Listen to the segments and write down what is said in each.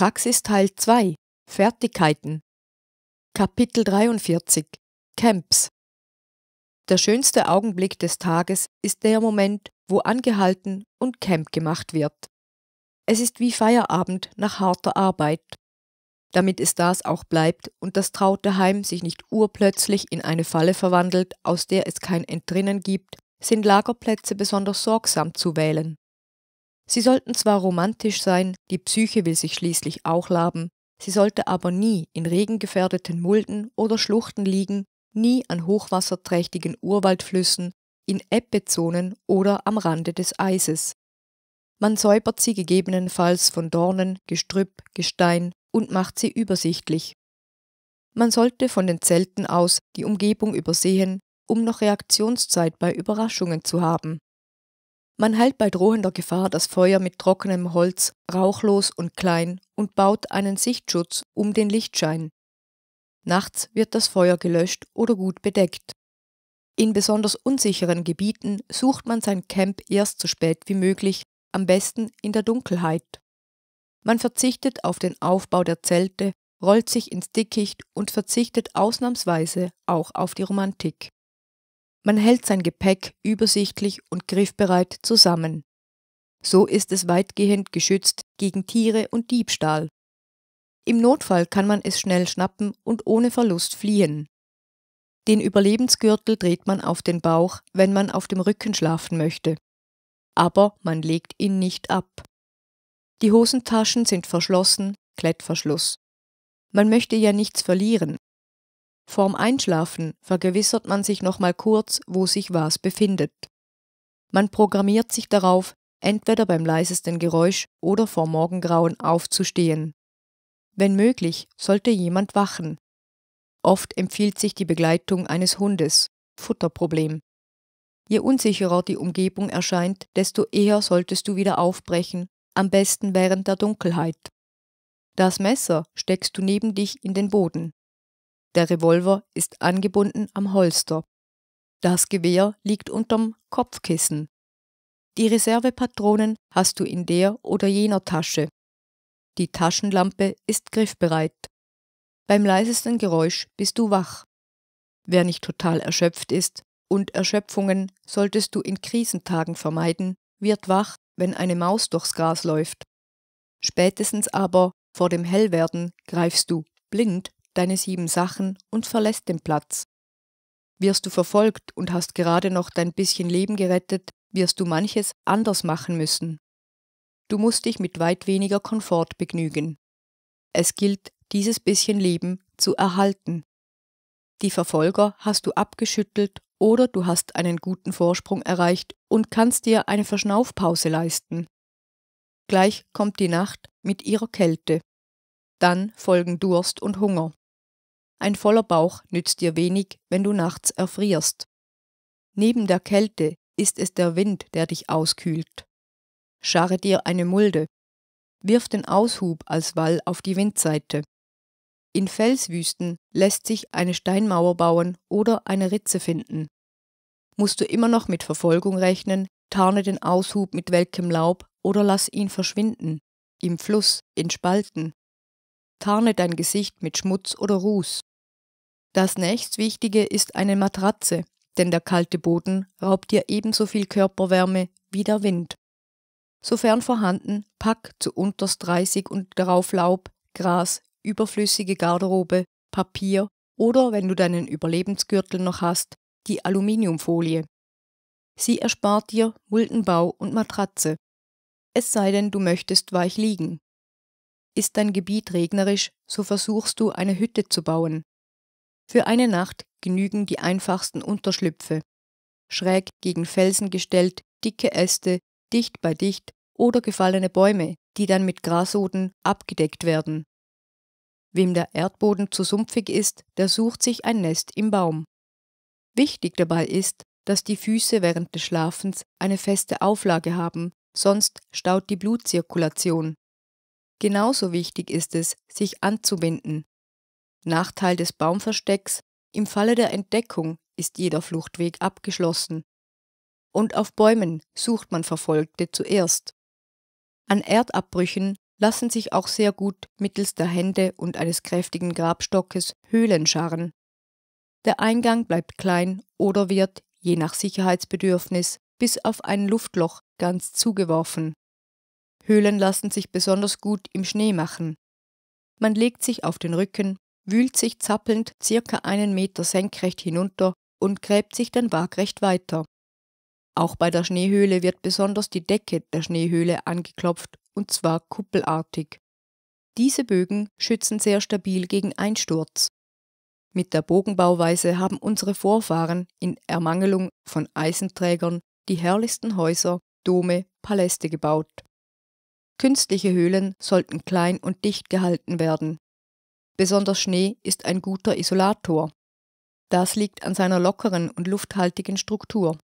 Praxis Teil 2 Fertigkeiten Kapitel 43 Camps Der schönste Augenblick des Tages ist der Moment, wo angehalten und Camp gemacht wird. Es ist wie Feierabend nach harter Arbeit. Damit es das auch bleibt und das traute Heim sich nicht urplötzlich in eine Falle verwandelt, aus der es kein Entrinnen gibt, sind Lagerplätze besonders sorgsam zu wählen. Sie sollten zwar romantisch sein, die Psyche will sich schließlich auch laben, sie sollte aber nie in regengefährdeten Mulden oder Schluchten liegen, nie an hochwasserträchtigen Urwaldflüssen, in Ebbezonen oder am Rande des Eises. Man säubert sie gegebenenfalls von Dornen, Gestrüpp, Gestein und macht sie übersichtlich. Man sollte von den Zelten aus die Umgebung übersehen, um noch Reaktionszeit bei Überraschungen zu haben. Man heilt bei drohender Gefahr das Feuer mit trockenem Holz, rauchlos und klein, und baut einen Sichtschutz um den Lichtschein. Nachts wird das Feuer gelöscht oder gut bedeckt. In besonders unsicheren Gebieten sucht man sein Camp erst so spät wie möglich, am besten in der Dunkelheit. Man verzichtet auf den Aufbau der Zelte, rollt sich ins Dickicht und verzichtet ausnahmsweise auch auf die Romantik. Man hält sein Gepäck übersichtlich und griffbereit zusammen. So ist es weitgehend geschützt gegen Tiere und Diebstahl. Im Notfall kann man es schnell schnappen und ohne Verlust fliehen. Den Überlebensgürtel dreht man auf den Bauch, wenn man auf dem Rücken schlafen möchte. Aber man legt ihn nicht ab. Die Hosentaschen sind verschlossen, Klettverschluss. Man möchte ja nichts verlieren, Vorm Einschlafen vergewissert man sich nochmal kurz, wo sich was befindet. Man programmiert sich darauf, entweder beim leisesten Geräusch oder vor Morgengrauen aufzustehen. Wenn möglich, sollte jemand wachen. Oft empfiehlt sich die Begleitung eines Hundes, Futterproblem. Je unsicherer die Umgebung erscheint, desto eher solltest du wieder aufbrechen, am besten während der Dunkelheit. Das Messer steckst du neben dich in den Boden. Der Revolver ist angebunden am Holster. Das Gewehr liegt unterm Kopfkissen. Die Reservepatronen hast du in der oder jener Tasche. Die Taschenlampe ist griffbereit. Beim leisesten Geräusch bist du wach. Wer nicht total erschöpft ist, und Erschöpfungen solltest du in Krisentagen vermeiden, wird wach, wenn eine Maus durchs Gras läuft. Spätestens aber vor dem Hellwerden greifst du blind deine sieben Sachen und verlässt den Platz. Wirst du verfolgt und hast gerade noch dein bisschen Leben gerettet, wirst du manches anders machen müssen. Du musst dich mit weit weniger Komfort begnügen. Es gilt, dieses bisschen Leben zu erhalten. Die Verfolger hast du abgeschüttelt oder du hast einen guten Vorsprung erreicht und kannst dir eine Verschnaufpause leisten. Gleich kommt die Nacht mit ihrer Kälte. Dann folgen Durst und Hunger. Ein voller Bauch nützt dir wenig, wenn du nachts erfrierst. Neben der Kälte ist es der Wind, der dich auskühlt. Scharre dir eine Mulde. Wirf den Aushub als Wall auf die Windseite. In Felswüsten lässt sich eine Steinmauer bauen oder eine Ritze finden. Musst du immer noch mit Verfolgung rechnen, tarne den Aushub mit welkem Laub oder lass ihn verschwinden, im Fluss, in Spalten. Tarne dein Gesicht mit Schmutz oder Ruß. Das nächstwichtige ist eine Matratze, denn der kalte Boden raubt dir ebenso viel Körperwärme wie der Wind. Sofern vorhanden, pack zu unterst 30 und darauf Laub, Gras, überflüssige Garderobe, Papier oder, wenn du deinen Überlebensgürtel noch hast, die Aluminiumfolie. Sie erspart dir Muldenbau und Matratze. Es sei denn, du möchtest weich liegen. Ist dein Gebiet regnerisch, so versuchst du eine Hütte zu bauen. Für eine Nacht genügen die einfachsten Unterschlüpfe. Schräg gegen Felsen gestellt, dicke Äste, dicht bei dicht oder gefallene Bäume, die dann mit Grasoden abgedeckt werden. Wem der Erdboden zu sumpfig ist, der sucht sich ein Nest im Baum. Wichtig dabei ist, dass die Füße während des Schlafens eine feste Auflage haben, sonst staut die Blutzirkulation. Genauso wichtig ist es, sich anzubinden, Nachteil des Baumverstecks, im Falle der Entdeckung ist jeder Fluchtweg abgeschlossen. Und auf Bäumen sucht man Verfolgte zuerst. An Erdabbrüchen lassen sich auch sehr gut mittels der Hände und eines kräftigen Grabstockes Höhlen scharren. Der Eingang bleibt klein oder wird, je nach Sicherheitsbedürfnis, bis auf ein Luftloch ganz zugeworfen. Höhlen lassen sich besonders gut im Schnee machen. Man legt sich auf den Rücken wühlt sich zappelnd circa einen Meter senkrecht hinunter und gräbt sich dann waagrecht weiter. Auch bei der Schneehöhle wird besonders die Decke der Schneehöhle angeklopft, und zwar kuppelartig. Diese Bögen schützen sehr stabil gegen Einsturz. Mit der Bogenbauweise haben unsere Vorfahren in Ermangelung von Eisenträgern die herrlichsten Häuser, Dome, Paläste gebaut. Künstliche Höhlen sollten klein und dicht gehalten werden, Besonders Schnee ist ein guter Isolator. Das liegt an seiner lockeren und lufthaltigen Struktur.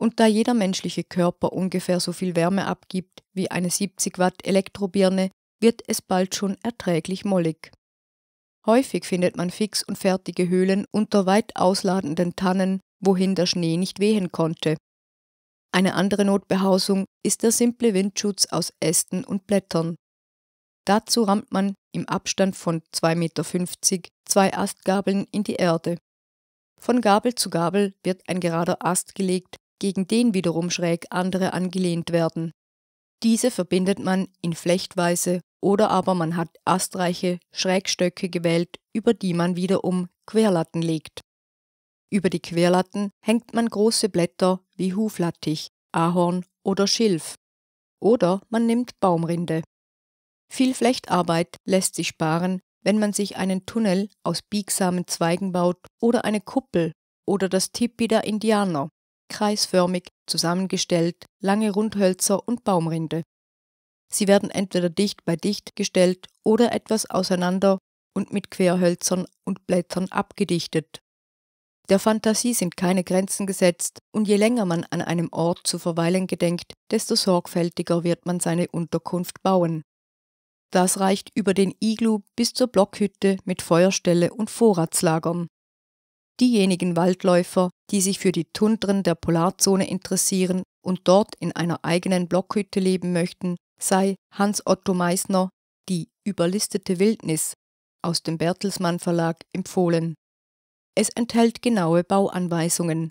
Und da jeder menschliche Körper ungefähr so viel Wärme abgibt wie eine 70 Watt Elektrobirne, wird es bald schon erträglich mollig. Häufig findet man fix und fertige Höhlen unter weit ausladenden Tannen, wohin der Schnee nicht wehen konnte. Eine andere Notbehausung ist der simple Windschutz aus Ästen und Blättern. Dazu rammt man im Abstand von 2,50 Meter zwei Astgabeln in die Erde. Von Gabel zu Gabel wird ein gerader Ast gelegt, gegen den wiederum schräg andere angelehnt werden. Diese verbindet man in Flechtweise oder aber man hat astreiche Schrägstöcke gewählt, über die man wiederum Querlatten legt. Über die Querlatten hängt man große Blätter wie Huflattich, Ahorn oder Schilf. Oder man nimmt Baumrinde. Viel Flechtarbeit lässt sich sparen, wenn man sich einen Tunnel aus biegsamen Zweigen baut oder eine Kuppel oder das Tipi der Indianer, kreisförmig, zusammengestellt, lange Rundhölzer und Baumrinde. Sie werden entweder dicht bei dicht gestellt oder etwas auseinander und mit Querhölzern und Blättern abgedichtet. Der Fantasie sind keine Grenzen gesetzt, und je länger man an einem Ort zu verweilen gedenkt, desto sorgfältiger wird man seine Unterkunft bauen. Das reicht über den Iglu bis zur Blockhütte mit Feuerstelle und Vorratslagern. Diejenigen Waldläufer, die sich für die Tundren der Polarzone interessieren und dort in einer eigenen Blockhütte leben möchten, sei Hans Otto Meissner Die überlistete Wildnis aus dem Bertelsmann Verlag empfohlen. Es enthält genaue Bauanweisungen,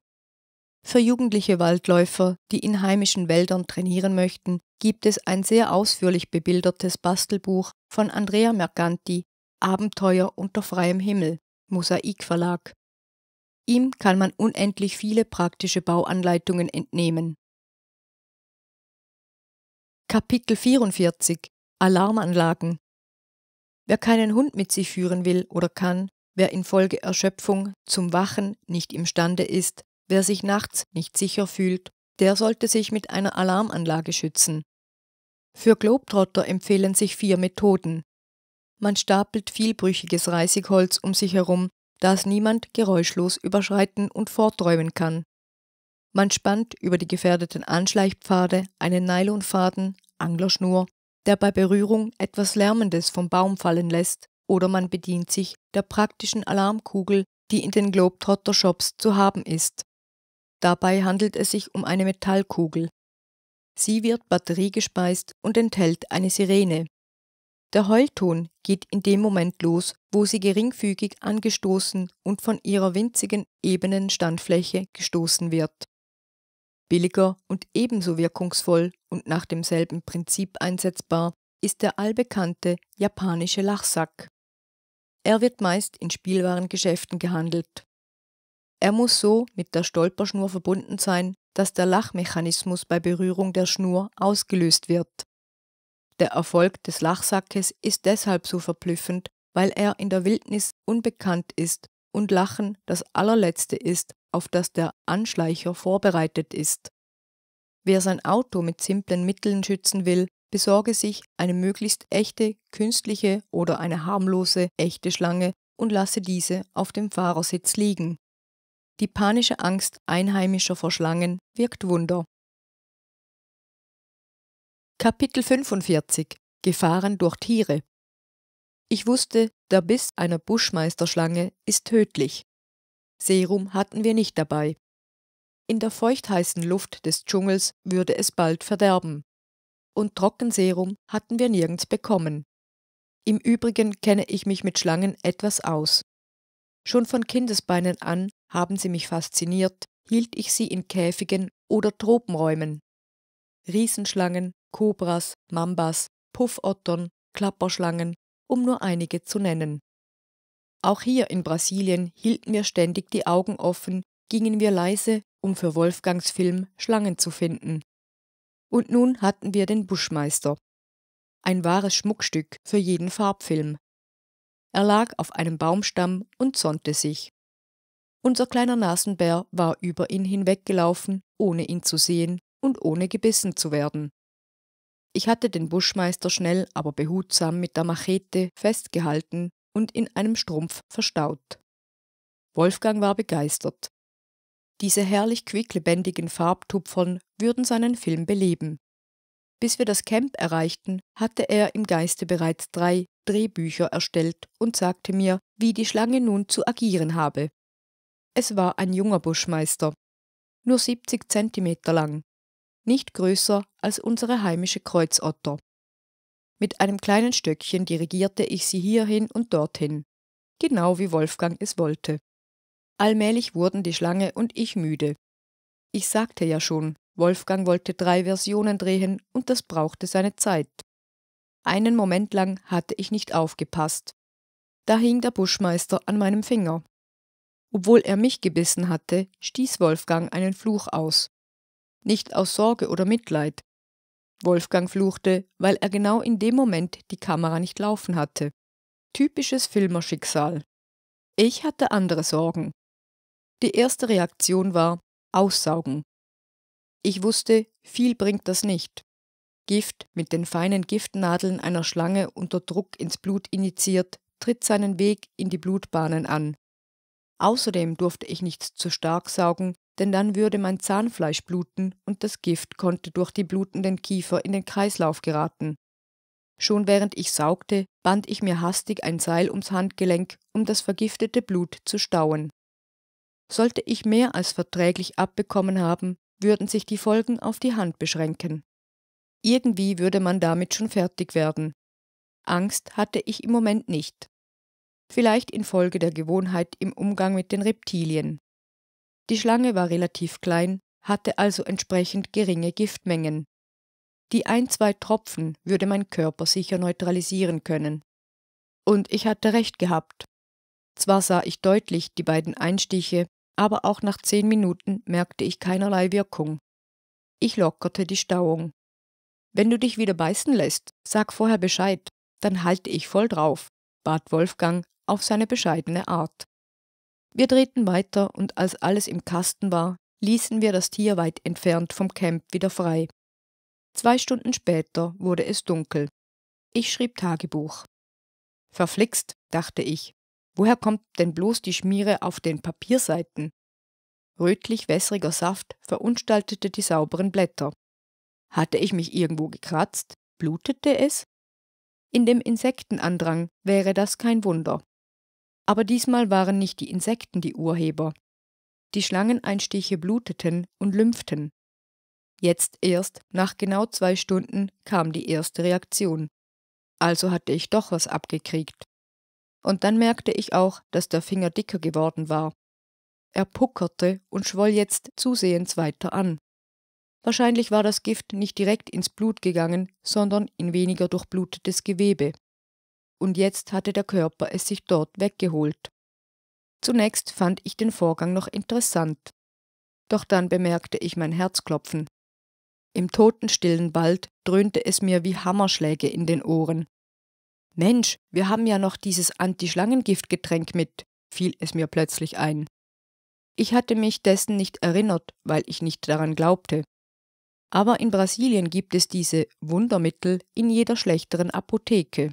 für jugendliche Waldläufer, die in heimischen Wäldern trainieren möchten, gibt es ein sehr ausführlich bebildertes Bastelbuch von Andrea Merganti, Abenteuer unter freiem Himmel, Mosaik Verlag. Ihm kann man unendlich viele praktische Bauanleitungen entnehmen. Kapitel 44 Alarmanlagen Wer keinen Hund mit sich führen will oder kann, wer infolge Erschöpfung zum Wachen nicht imstande ist, Wer sich nachts nicht sicher fühlt, der sollte sich mit einer Alarmanlage schützen. Für Globetrotter empfehlen sich vier Methoden. Man stapelt vielbrüchiges Reisigholz um sich herum, das niemand geräuschlos überschreiten und forträumen kann. Man spannt über die gefährdeten Anschleichpfade einen Nylonfaden, Anglerschnur, der bei Berührung etwas Lärmendes vom Baum fallen lässt, oder man bedient sich der praktischen Alarmkugel, die in den Globetrotter-Shops zu haben ist. Dabei handelt es sich um eine Metallkugel. Sie wird batteriegespeist und enthält eine Sirene. Der Heulton geht in dem Moment los, wo sie geringfügig angestoßen und von ihrer winzigen ebenen Standfläche gestoßen wird. Billiger und ebenso wirkungsvoll und nach demselben Prinzip einsetzbar ist der allbekannte japanische Lachsack. Er wird meist in Spielwarengeschäften gehandelt. Er muss so mit der Stolperschnur verbunden sein, dass der Lachmechanismus bei Berührung der Schnur ausgelöst wird. Der Erfolg des Lachsackes ist deshalb so verblüffend, weil er in der Wildnis unbekannt ist und Lachen das allerletzte ist, auf das der Anschleicher vorbereitet ist. Wer sein Auto mit simplen Mitteln schützen will, besorge sich eine möglichst echte, künstliche oder eine harmlose, echte Schlange und lasse diese auf dem Fahrersitz liegen. Die panische Angst Einheimischer vor Schlangen wirkt Wunder. Kapitel 45 Gefahren durch Tiere Ich wusste, der Biss einer Buschmeisterschlange ist tödlich. Serum hatten wir nicht dabei. In der feuchtheißen Luft des Dschungels würde es bald verderben. Und Trockenserum hatten wir nirgends bekommen. Im Übrigen kenne ich mich mit Schlangen etwas aus. Schon von Kindesbeinen an haben sie mich fasziniert, hielt ich sie in Käfigen oder Tropenräumen. Riesenschlangen, Kobras, Mambas, Puffottern, Klapperschlangen, um nur einige zu nennen. Auch hier in Brasilien hielten wir ständig die Augen offen, gingen wir leise, um für Wolfgangs Film Schlangen zu finden. Und nun hatten wir den Buschmeister. Ein wahres Schmuckstück für jeden Farbfilm. Er lag auf einem Baumstamm und sonnte sich. Unser kleiner Nasenbär war über ihn hinweggelaufen, ohne ihn zu sehen und ohne gebissen zu werden. Ich hatte den Buschmeister schnell, aber behutsam mit der Machete festgehalten und in einem Strumpf verstaut. Wolfgang war begeistert. Diese herrlich quicklebendigen Farbtupfern würden seinen Film beleben. Bis wir das Camp erreichten, hatte er im Geiste bereits drei Drehbücher erstellt und sagte mir, wie die Schlange nun zu agieren habe. Es war ein junger Buschmeister, nur 70 Zentimeter lang, nicht größer als unsere heimische Kreuzotter. Mit einem kleinen Stöckchen dirigierte ich sie hierhin und dorthin, genau wie Wolfgang es wollte. Allmählich wurden die Schlange und ich müde. Ich sagte ja schon, Wolfgang wollte drei Versionen drehen und das brauchte seine Zeit. Einen Moment lang hatte ich nicht aufgepasst. Da hing der Buschmeister an meinem Finger. Obwohl er mich gebissen hatte, stieß Wolfgang einen Fluch aus. Nicht aus Sorge oder Mitleid. Wolfgang fluchte, weil er genau in dem Moment die Kamera nicht laufen hatte. Typisches Filmerschicksal. Ich hatte andere Sorgen. Die erste Reaktion war Aussaugen, ich wusste, viel bringt das nicht. Gift mit den feinen Giftnadeln einer Schlange unter Druck ins Blut injiziert, tritt seinen Weg in die Blutbahnen an. Außerdem durfte ich nichts zu stark saugen, denn dann würde mein Zahnfleisch bluten und das Gift konnte durch die blutenden Kiefer in den Kreislauf geraten. Schon während ich saugte, band ich mir hastig ein Seil ums Handgelenk, um das vergiftete Blut zu stauen. Sollte ich mehr als verträglich abbekommen haben, würden sich die Folgen auf die Hand beschränken. Irgendwie würde man damit schon fertig werden. Angst hatte ich im Moment nicht. Vielleicht infolge der Gewohnheit im Umgang mit den Reptilien. Die Schlange war relativ klein, hatte also entsprechend geringe Giftmengen. Die ein, zwei Tropfen würde mein Körper sicher neutralisieren können. Und ich hatte recht gehabt. Zwar sah ich deutlich die beiden Einstiche, aber auch nach zehn Minuten merkte ich keinerlei Wirkung. Ich lockerte die Stauung. Wenn du dich wieder beißen lässt, sag vorher Bescheid, dann halte ich voll drauf, bat Wolfgang auf seine bescheidene Art. Wir drehten weiter und als alles im Kasten war, ließen wir das Tier weit entfernt vom Camp wieder frei. Zwei Stunden später wurde es dunkel. Ich schrieb Tagebuch. Verflixt, dachte ich, Woher kommt denn bloß die Schmiere auf den Papierseiten? Rötlich-wässriger Saft verunstaltete die sauberen Blätter. Hatte ich mich irgendwo gekratzt? Blutete es? In dem Insektenandrang wäre das kein Wunder. Aber diesmal waren nicht die Insekten die Urheber. Die Schlangeneinstiche bluteten und lümpften. Jetzt erst, nach genau zwei Stunden, kam die erste Reaktion. Also hatte ich doch was abgekriegt und dann merkte ich auch, dass der Finger dicker geworden war. Er puckerte und schwoll jetzt zusehends weiter an. Wahrscheinlich war das Gift nicht direkt ins Blut gegangen, sondern in weniger durchblutetes Gewebe. Und jetzt hatte der Körper es sich dort weggeholt. Zunächst fand ich den Vorgang noch interessant. Doch dann bemerkte ich mein Herzklopfen. Im totenstillen Wald dröhnte es mir wie Hammerschläge in den Ohren. Mensch, wir haben ja noch dieses Anti-Schlangengiftgetränk mit, fiel es mir plötzlich ein. Ich hatte mich dessen nicht erinnert, weil ich nicht daran glaubte. Aber in Brasilien gibt es diese Wundermittel in jeder schlechteren Apotheke.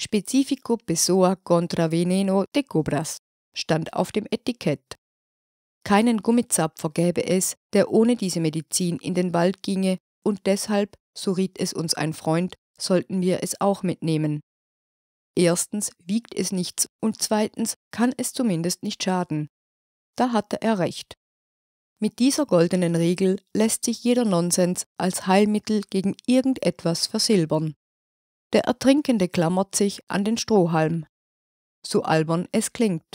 Specifico Pessoa contra Veneno de Cobras stand auf dem Etikett. Keinen Gummizapfer gäbe es, der ohne diese Medizin in den Wald ginge, und deshalb, so riet es uns ein Freund, sollten wir es auch mitnehmen. Erstens wiegt es nichts und zweitens kann es zumindest nicht schaden. Da hatte er recht. Mit dieser goldenen Regel lässt sich jeder Nonsens als Heilmittel gegen irgendetwas versilbern. Der Ertrinkende klammert sich an den Strohhalm. So albern es klingt.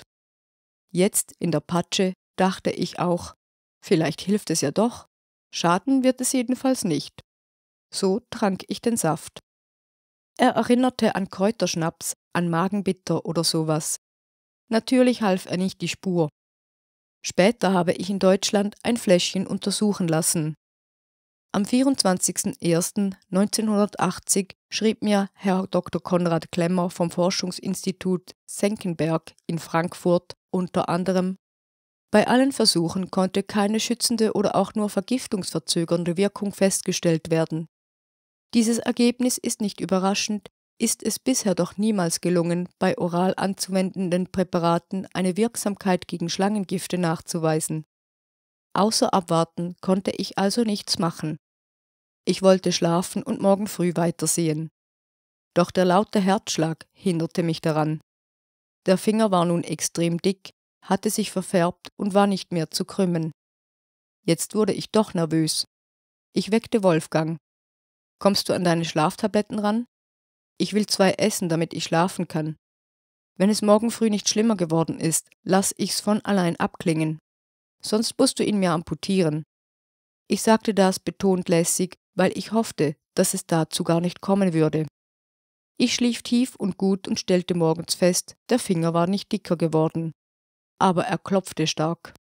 Jetzt in der Patsche dachte ich auch, vielleicht hilft es ja doch. Schaden wird es jedenfalls nicht. So trank ich den Saft. Er erinnerte an Kräuterschnaps, an Magenbitter oder sowas. Natürlich half er nicht die Spur. Später habe ich in Deutschland ein Fläschchen untersuchen lassen. Am 24.01.1980 schrieb mir Herr Dr. Konrad Klemmer vom Forschungsinstitut Senckenberg in Frankfurt unter anderem, bei allen Versuchen konnte keine schützende oder auch nur vergiftungsverzögernde Wirkung festgestellt werden. Dieses Ergebnis ist nicht überraschend, ist es bisher doch niemals gelungen, bei oral anzuwendenden Präparaten eine Wirksamkeit gegen Schlangengifte nachzuweisen. Außer abwarten konnte ich also nichts machen. Ich wollte schlafen und morgen früh weitersehen. Doch der laute Herzschlag hinderte mich daran. Der Finger war nun extrem dick, hatte sich verfärbt und war nicht mehr zu krümmen. Jetzt wurde ich doch nervös. Ich weckte Wolfgang, Kommst du an deine Schlaftabletten ran? Ich will zwei essen, damit ich schlafen kann. Wenn es morgen früh nicht schlimmer geworden ist, lass ich's von allein abklingen. Sonst musst du ihn mir amputieren. Ich sagte das betont lässig, weil ich hoffte, dass es dazu gar nicht kommen würde. Ich schlief tief und gut und stellte morgens fest, der Finger war nicht dicker geworden. Aber er klopfte stark.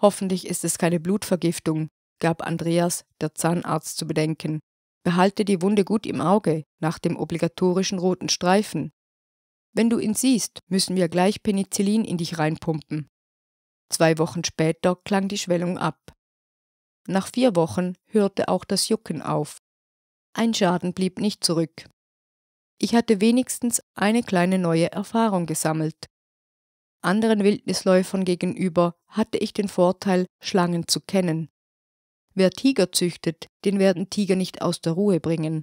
Hoffentlich ist es keine Blutvergiftung, gab Andreas, der Zahnarzt, zu bedenken. Behalte die Wunde gut im Auge nach dem obligatorischen roten Streifen. Wenn du ihn siehst, müssen wir gleich Penicillin in dich reinpumpen. Zwei Wochen später klang die Schwellung ab. Nach vier Wochen hörte auch das Jucken auf. Ein Schaden blieb nicht zurück. Ich hatte wenigstens eine kleine neue Erfahrung gesammelt. Anderen Wildnisläufern gegenüber hatte ich den Vorteil, Schlangen zu kennen. Wer Tiger züchtet, den werden Tiger nicht aus der Ruhe bringen.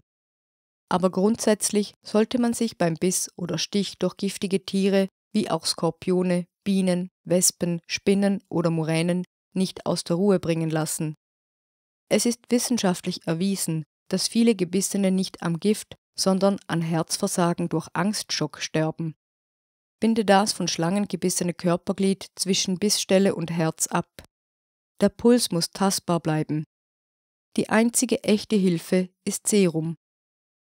Aber grundsätzlich sollte man sich beim Biss oder Stich durch giftige Tiere wie auch Skorpione, Bienen, Wespen, Spinnen oder Muränen nicht aus der Ruhe bringen lassen. Es ist wissenschaftlich erwiesen, dass viele Gebissene nicht am Gift, sondern an Herzversagen durch Angstschock sterben. Binde das von Schlangen gebissene Körperglied zwischen Bissstelle und Herz ab, der Puls muss tastbar bleiben. Die einzige echte Hilfe ist Serum.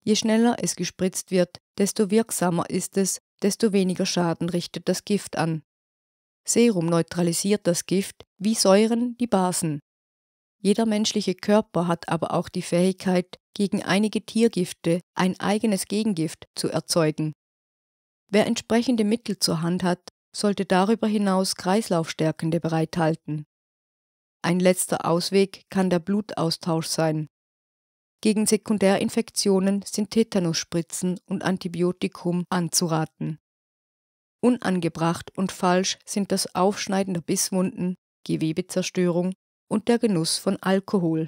Je schneller es gespritzt wird, desto wirksamer ist es, desto weniger Schaden richtet das Gift an. Serum neutralisiert das Gift wie Säuren die Basen. Jeder menschliche Körper hat aber auch die Fähigkeit, gegen einige Tiergifte ein eigenes Gegengift zu erzeugen. Wer entsprechende Mittel zur Hand hat, sollte darüber hinaus Kreislaufstärkende bereithalten. Ein letzter Ausweg kann der Blutaustausch sein. Gegen Sekundärinfektionen sind Tetanusspritzen und Antibiotikum anzuraten. Unangebracht und falsch sind das Aufschneiden der Bisswunden, Gewebezerstörung und der Genuss von Alkohol.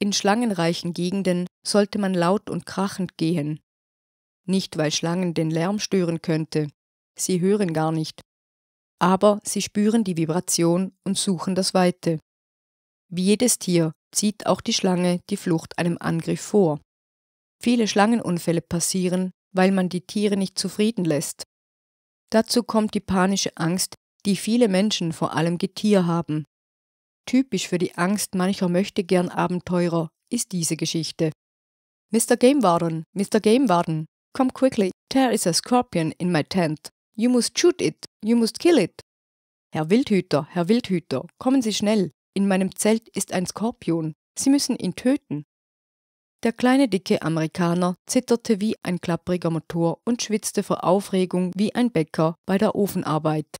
In schlangenreichen Gegenden sollte man laut und krachend gehen. Nicht, weil Schlangen den Lärm stören könnte. Sie hören gar nicht, aber sie spüren die Vibration und suchen das Weite. Wie jedes Tier zieht auch die Schlange die Flucht einem Angriff vor. Viele Schlangenunfälle passieren, weil man die Tiere nicht zufrieden lässt. Dazu kommt die panische Angst, die viele Menschen, vor allem Getier, haben. Typisch für die Angst mancher möchte gern Abenteurer ist diese Geschichte. Mr. Game Warden, Mr. Game Warden, come quickly, there is a scorpion in my tent. You must shoot it. You must kill it. Herr Wildhüter, Herr Wildhüter, kommen Sie schnell. In meinem Zelt ist ein Skorpion. Sie müssen ihn töten. Der kleine dicke Amerikaner zitterte wie ein klappriger Motor und schwitzte vor Aufregung wie ein Bäcker bei der Ofenarbeit.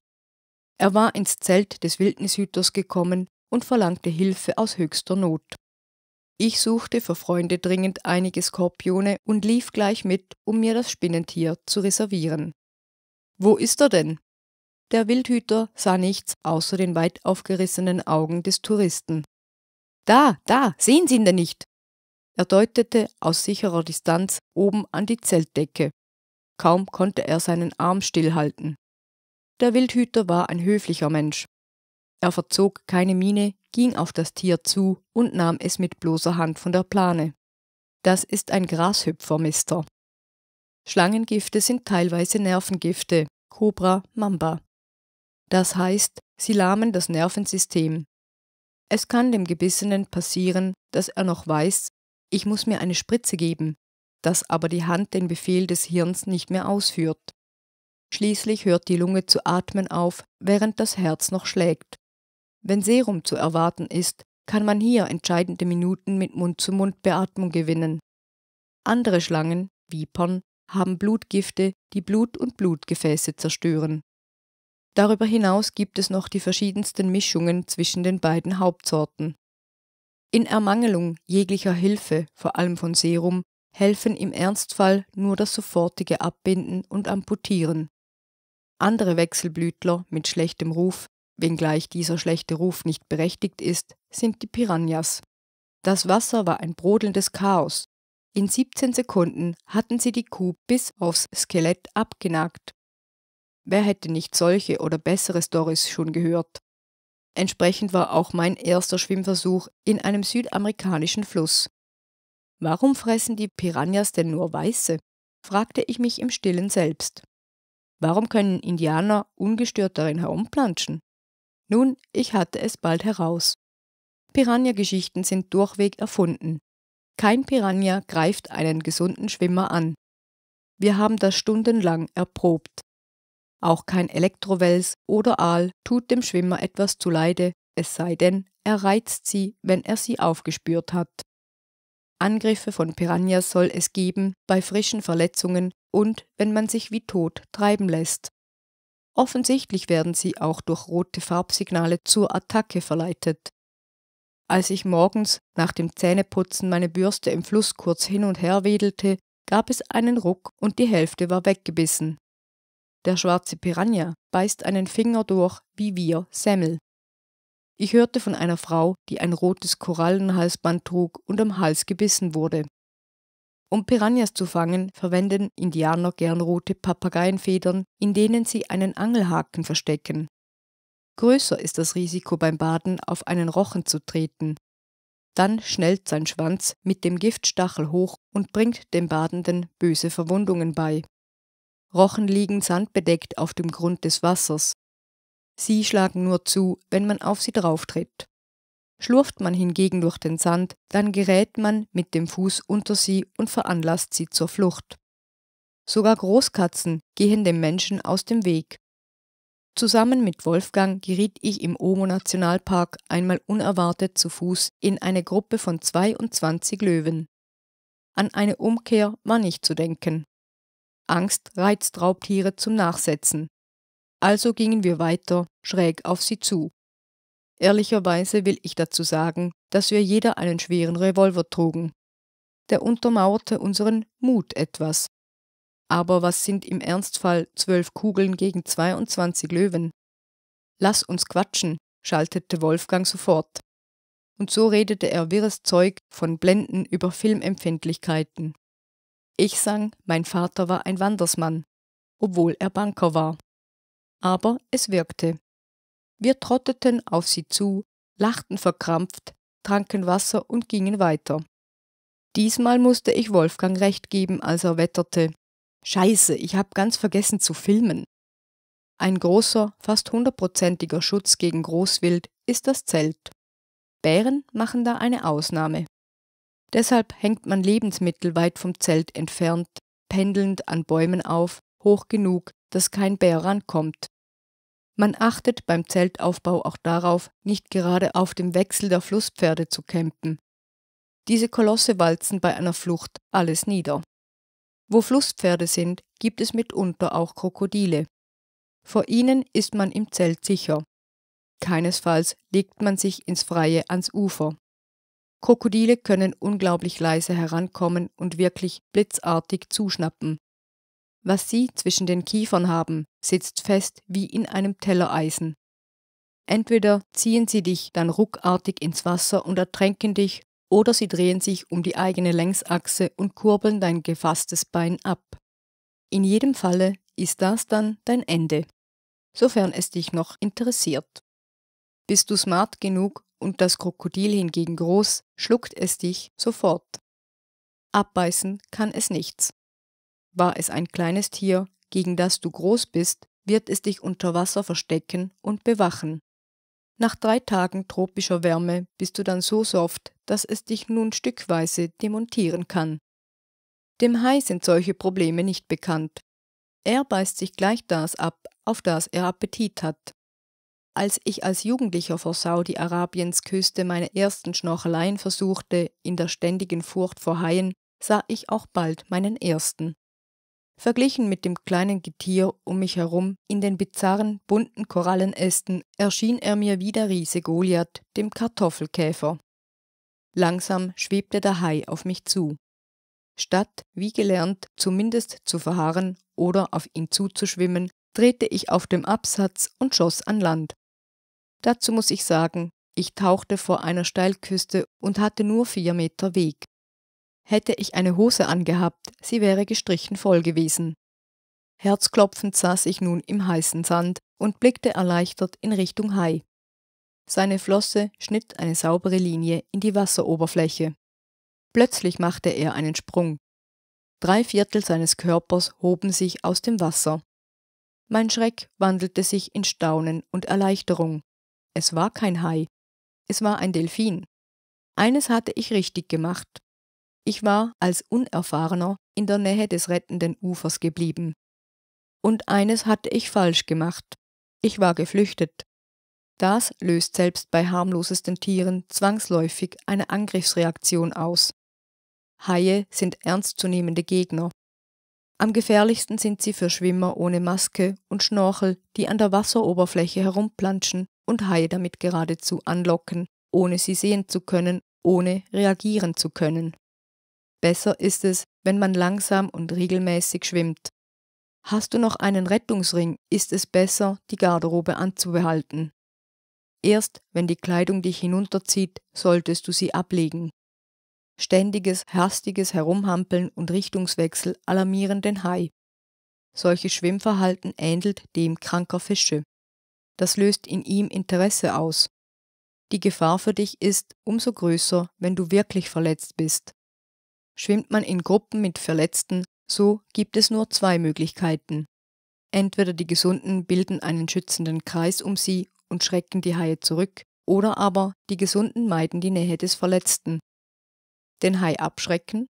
Er war ins Zelt des Wildnishüters gekommen und verlangte Hilfe aus höchster Not. Ich suchte für Freunde dringend einige Skorpione und lief gleich mit, um mir das Spinnentier zu reservieren. Wo ist er denn? Der Wildhüter sah nichts außer den weit aufgerissenen Augen des Touristen. Da, da, sehen Sie ihn denn nicht? Er deutete aus sicherer Distanz oben an die Zeltdecke. Kaum konnte er seinen Arm stillhalten. Der Wildhüter war ein höflicher Mensch. Er verzog keine Miene, ging auf das Tier zu und nahm es mit bloßer Hand von der Plane. Das ist ein Grashüpfer, Mister. Schlangengifte sind teilweise Nervengifte, Cobra, Mamba. Das heißt, sie lahmen das Nervensystem. Es kann dem Gebissenen passieren, dass er noch weiß, ich muss mir eine Spritze geben, dass aber die Hand den Befehl des Hirns nicht mehr ausführt. Schließlich hört die Lunge zu atmen auf, während das Herz noch schlägt. Wenn Serum zu erwarten ist, kann man hier entscheidende Minuten mit Mund-zu-Mund-Beatmung gewinnen. Andere Schlangen, Vipern, haben Blutgifte, die Blut und Blutgefäße zerstören. Darüber hinaus gibt es noch die verschiedensten Mischungen zwischen den beiden Hauptsorten. In Ermangelung jeglicher Hilfe, vor allem von Serum, helfen im Ernstfall nur das sofortige Abbinden und Amputieren. Andere Wechselblütler mit schlechtem Ruf, wenngleich dieser schlechte Ruf nicht berechtigt ist, sind die Piranhas. Das Wasser war ein brodelndes Chaos. In 17 Sekunden hatten sie die Kuh bis aufs Skelett abgenagt Wer hätte nicht solche oder bessere Stories schon gehört? Entsprechend war auch mein erster Schwimmversuch in einem südamerikanischen Fluss. Warum fressen die Piranhas denn nur Weiße? fragte ich mich im stillen selbst. Warum können Indianer ungestört darin herumplanschen? Nun, ich hatte es bald heraus. Piranha-Geschichten sind durchweg erfunden. Kein Piranha greift einen gesunden Schwimmer an. Wir haben das stundenlang erprobt. Auch kein Elektrowels oder Aal tut dem Schwimmer etwas zuleide, es sei denn, er reizt sie, wenn er sie aufgespürt hat. Angriffe von Piranhas soll es geben bei frischen Verletzungen und wenn man sich wie tot treiben lässt. Offensichtlich werden sie auch durch rote Farbsignale zur Attacke verleitet. Als ich morgens nach dem Zähneputzen meine Bürste im Fluss kurz hin und her wedelte, gab es einen Ruck und die Hälfte war weggebissen. Der schwarze Piranha beißt einen Finger durch wie wir Semmel. Ich hörte von einer Frau, die ein rotes Korallenhalsband trug und am Hals gebissen wurde. Um Piranhas zu fangen, verwenden Indianer gern rote Papageienfedern, in denen sie einen Angelhaken verstecken. Größer ist das Risiko beim Baden, auf einen Rochen zu treten. Dann schnellt sein Schwanz mit dem Giftstachel hoch und bringt dem Badenden böse Verwundungen bei. Rochen liegen sandbedeckt auf dem Grund des Wassers. Sie schlagen nur zu, wenn man auf sie drauftritt. Schlurft man hingegen durch den Sand, dann gerät man mit dem Fuß unter sie und veranlasst sie zur Flucht. Sogar Großkatzen gehen dem Menschen aus dem Weg. Zusammen mit Wolfgang geriet ich im Omo-Nationalpark einmal unerwartet zu Fuß in eine Gruppe von 22 Löwen. An eine Umkehr war nicht zu denken. Angst reizt Raubtiere zum Nachsetzen. Also gingen wir weiter, schräg auf sie zu. Ehrlicherweise will ich dazu sagen, dass wir jeder einen schweren Revolver trugen. Der untermauerte unseren Mut etwas. Aber was sind im Ernstfall zwölf Kugeln gegen 22 Löwen? Lass uns quatschen, schaltete Wolfgang sofort. Und so redete er wirres Zeug von Blenden über Filmempfindlichkeiten. Ich sang, mein Vater war ein Wandersmann, obwohl er Banker war. Aber es wirkte. Wir trotteten auf sie zu, lachten verkrampft, tranken Wasser und gingen weiter. Diesmal musste ich Wolfgang recht geben, als er wetterte. Scheiße, ich hab ganz vergessen zu filmen. Ein großer, fast hundertprozentiger Schutz gegen Großwild ist das Zelt. Bären machen da eine Ausnahme. Deshalb hängt man Lebensmittel weit vom Zelt entfernt, pendelnd an Bäumen auf, hoch genug, dass kein Bär rankommt. Man achtet beim Zeltaufbau auch darauf, nicht gerade auf dem Wechsel der Flusspferde zu campen. Diese Kolosse walzen bei einer Flucht alles nieder. Wo Flusspferde sind, gibt es mitunter auch Krokodile. Vor ihnen ist man im Zelt sicher. Keinesfalls legt man sich ins Freie ans Ufer. Krokodile können unglaublich leise herankommen und wirklich blitzartig zuschnappen. Was sie zwischen den Kiefern haben, sitzt fest wie in einem Tellereisen. Entweder ziehen sie dich dann ruckartig ins Wasser und ertränken dich, oder sie drehen sich um die eigene Längsachse und kurbeln dein gefasstes Bein ab. In jedem Falle ist das dann dein Ende, sofern es dich noch interessiert. Bist du smart genug, und das Krokodil hingegen groß, schluckt es dich sofort. Abbeißen kann es nichts. War es ein kleines Tier, gegen das du groß bist, wird es dich unter Wasser verstecken und bewachen. Nach drei Tagen tropischer Wärme bist du dann so soft, dass es dich nun stückweise demontieren kann. Dem Hai sind solche Probleme nicht bekannt. Er beißt sich gleich das ab, auf das er Appetit hat. Als ich als Jugendlicher vor Saudi-Arabiens Küste meine ersten Schnorcheleien versuchte, in der ständigen Furcht vor Haien, sah ich auch bald meinen ersten. Verglichen mit dem kleinen Getier um mich herum in den bizarren, bunten Korallenästen erschien er mir wie der Riese Goliath, dem Kartoffelkäfer. Langsam schwebte der Hai auf mich zu. Statt, wie gelernt, zumindest zu verharren oder auf ihn zuzuschwimmen, drehte ich auf dem Absatz und schoss an Land. Dazu muss ich sagen, ich tauchte vor einer Steilküste und hatte nur vier Meter Weg. Hätte ich eine Hose angehabt, sie wäre gestrichen voll gewesen. Herzklopfend saß ich nun im heißen Sand und blickte erleichtert in Richtung Hai. Seine Flosse schnitt eine saubere Linie in die Wasseroberfläche. Plötzlich machte er einen Sprung. Drei Viertel seines Körpers hoben sich aus dem Wasser. Mein Schreck wandelte sich in Staunen und Erleichterung. Es war kein Hai, es war ein Delfin. Eines hatte ich richtig gemacht. Ich war als Unerfahrener in der Nähe des rettenden Ufers geblieben. Und eines hatte ich falsch gemacht. Ich war geflüchtet. Das löst selbst bei harmlosesten Tieren zwangsläufig eine Angriffsreaktion aus. Haie sind ernstzunehmende Gegner. Am gefährlichsten sind sie für Schwimmer ohne Maske und Schnorchel, die an der Wasseroberfläche herumplanschen und Haie damit geradezu anlocken, ohne sie sehen zu können, ohne reagieren zu können. Besser ist es, wenn man langsam und regelmäßig schwimmt. Hast du noch einen Rettungsring, ist es besser, die Garderobe anzubehalten. Erst wenn die Kleidung dich hinunterzieht, solltest du sie ablegen. Ständiges, hastiges Herumhampeln und Richtungswechsel alarmieren den Hai. Solches Schwimmverhalten ähnelt dem kranker Fische das löst in ihm Interesse aus. Die Gefahr für dich ist umso größer, wenn du wirklich verletzt bist. Schwimmt man in Gruppen mit Verletzten, so gibt es nur zwei Möglichkeiten. Entweder die Gesunden bilden einen schützenden Kreis um sie und schrecken die Haie zurück, oder aber die Gesunden meiden die Nähe des Verletzten. Den Hai abschrecken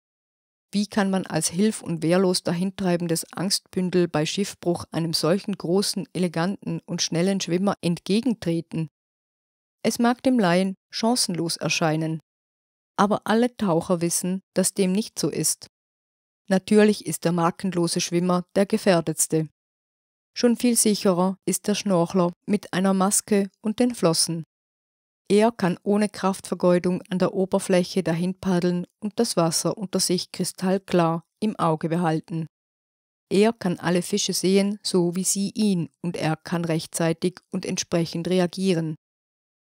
wie kann man als hilf- und wehrlos dahintreibendes Angstbündel bei Schiffbruch einem solchen großen, eleganten und schnellen Schwimmer entgegentreten? Es mag dem Laien chancenlos erscheinen, aber alle Taucher wissen, dass dem nicht so ist. Natürlich ist der markenlose Schwimmer der gefährdetste. Schon viel sicherer ist der Schnorchler mit einer Maske und den Flossen. Er kann ohne Kraftvergeudung an der Oberfläche dahin paddeln und das Wasser unter sich kristallklar im Auge behalten. Er kann alle Fische sehen, so wie sie ihn, und er kann rechtzeitig und entsprechend reagieren.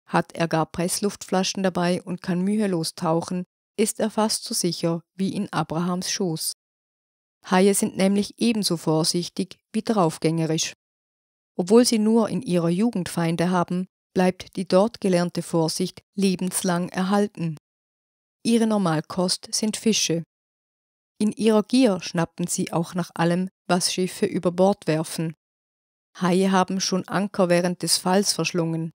Hat er gar Pressluftflaschen dabei und kann mühelos tauchen, ist er fast so sicher wie in Abrahams Schoß. Haie sind nämlich ebenso vorsichtig wie draufgängerisch. Obwohl sie nur in ihrer Jugend Feinde haben, bleibt die dort gelernte Vorsicht lebenslang erhalten. Ihre Normalkost sind Fische. In ihrer Gier schnappen sie auch nach allem, was Schiffe über Bord werfen. Haie haben schon Anker während des Falls verschlungen.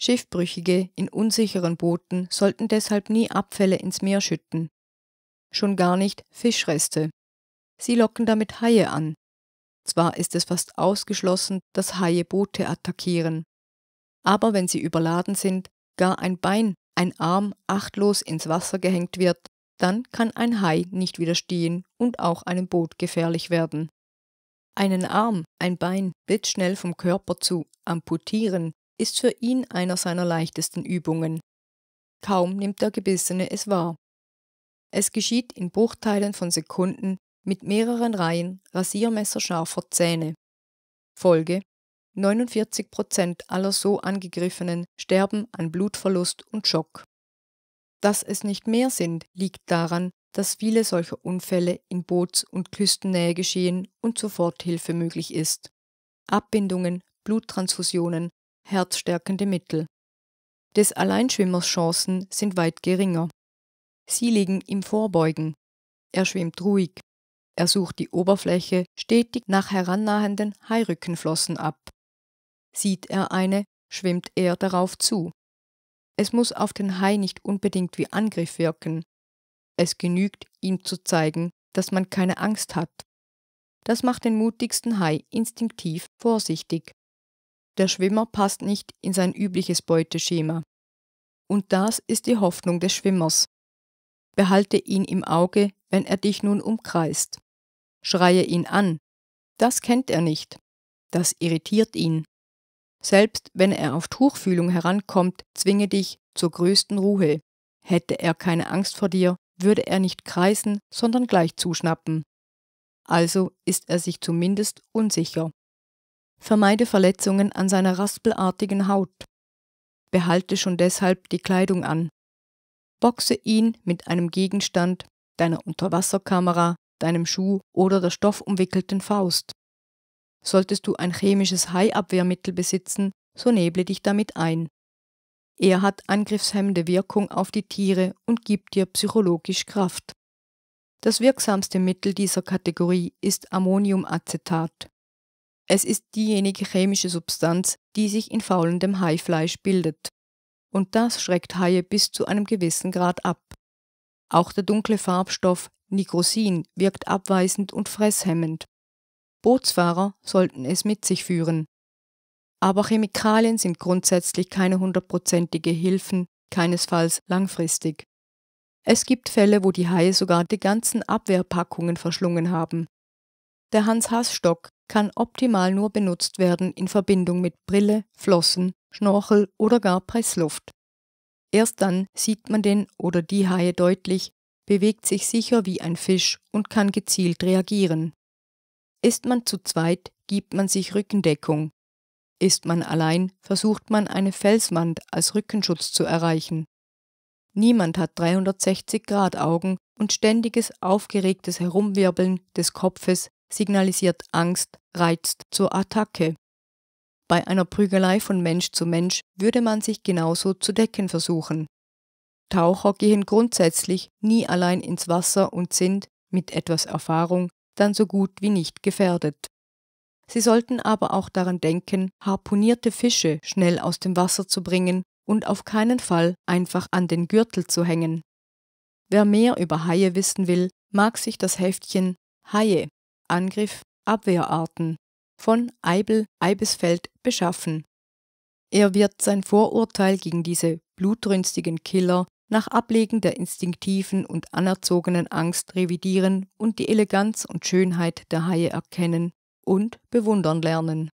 Schiffbrüchige in unsicheren Booten sollten deshalb nie Abfälle ins Meer schütten. Schon gar nicht Fischreste. Sie locken damit Haie an. Zwar ist es fast ausgeschlossen, dass Haie Boote attackieren, aber wenn sie überladen sind, gar ein Bein, ein Arm achtlos ins Wasser gehängt wird, dann kann ein Hai nicht widerstehen und auch einem Boot gefährlich werden. Einen Arm, ein Bein blitzschnell vom Körper zu amputieren, ist für ihn einer seiner leichtesten Übungen. Kaum nimmt der Gebissene es wahr. Es geschieht in Bruchteilen von Sekunden mit mehreren Reihen rasiermesserscharfer Zähne. Folge 49 Prozent aller so Angegriffenen sterben an Blutverlust und Schock. Dass es nicht mehr sind, liegt daran, dass viele solcher Unfälle in Boots- und Küstennähe geschehen und Soforthilfe möglich ist. Abbindungen, Bluttransfusionen, herzstärkende Mittel. Des Alleinschwimmers Chancen sind weit geringer. Sie liegen im Vorbeugen. Er schwimmt ruhig. Er sucht die Oberfläche stetig nach herannahenden Hairückenflossen ab. Sieht er eine, schwimmt er darauf zu. Es muss auf den Hai nicht unbedingt wie Angriff wirken. Es genügt, ihm zu zeigen, dass man keine Angst hat. Das macht den mutigsten Hai instinktiv vorsichtig. Der Schwimmer passt nicht in sein übliches Beuteschema. Und das ist die Hoffnung des Schwimmers. Behalte ihn im Auge, wenn er dich nun umkreist. Schreie ihn an. Das kennt er nicht. Das irritiert ihn. Selbst wenn er auf Tuchfühlung herankommt, zwinge dich zur größten Ruhe. Hätte er keine Angst vor dir, würde er nicht kreisen, sondern gleich zuschnappen. Also ist er sich zumindest unsicher. Vermeide Verletzungen an seiner raspelartigen Haut. Behalte schon deshalb die Kleidung an. Boxe ihn mit einem Gegenstand, deiner Unterwasserkamera, deinem Schuh oder der stoffumwickelten Faust. Solltest du ein chemisches Haiabwehrmittel besitzen, so neble dich damit ein. Er hat angriffshemmende Wirkung auf die Tiere und gibt dir psychologisch Kraft. Das wirksamste Mittel dieser Kategorie ist Ammoniumacetat. Es ist diejenige chemische Substanz, die sich in faulendem Haifleisch bildet. Und das schreckt Haie bis zu einem gewissen Grad ab. Auch der dunkle Farbstoff Nigrosin wirkt abweisend und fresshemmend. Bootsfahrer sollten es mit sich führen. Aber Chemikalien sind grundsätzlich keine hundertprozentige Hilfen, keinesfalls langfristig. Es gibt Fälle, wo die Haie sogar die ganzen Abwehrpackungen verschlungen haben. Der Hans-Haas-Stock kann optimal nur benutzt werden in Verbindung mit Brille, Flossen, Schnorchel oder gar Pressluft. Erst dann sieht man den oder die Haie deutlich, bewegt sich sicher wie ein Fisch und kann gezielt reagieren. Ist man zu zweit, gibt man sich Rückendeckung. Ist man allein, versucht man eine Felswand als Rückenschutz zu erreichen. Niemand hat 360 Grad Augen und ständiges aufgeregtes Herumwirbeln des Kopfes signalisiert Angst, reizt zur Attacke. Bei einer Prügelei von Mensch zu Mensch würde man sich genauso zu decken versuchen. Taucher gehen grundsätzlich nie allein ins Wasser und sind, mit etwas Erfahrung, dann so gut wie nicht gefährdet. Sie sollten aber auch daran denken, harponierte Fische schnell aus dem Wasser zu bringen und auf keinen Fall einfach an den Gürtel zu hängen. Wer mehr über Haie wissen will, mag sich das Heftchen Haie Angriff Abwehrarten von Eibel Eibesfeld beschaffen. Er wird sein Vorurteil gegen diese blutrünstigen Killer nach Ablegen der instinktiven und anerzogenen Angst revidieren und die Eleganz und Schönheit der Haie erkennen und bewundern lernen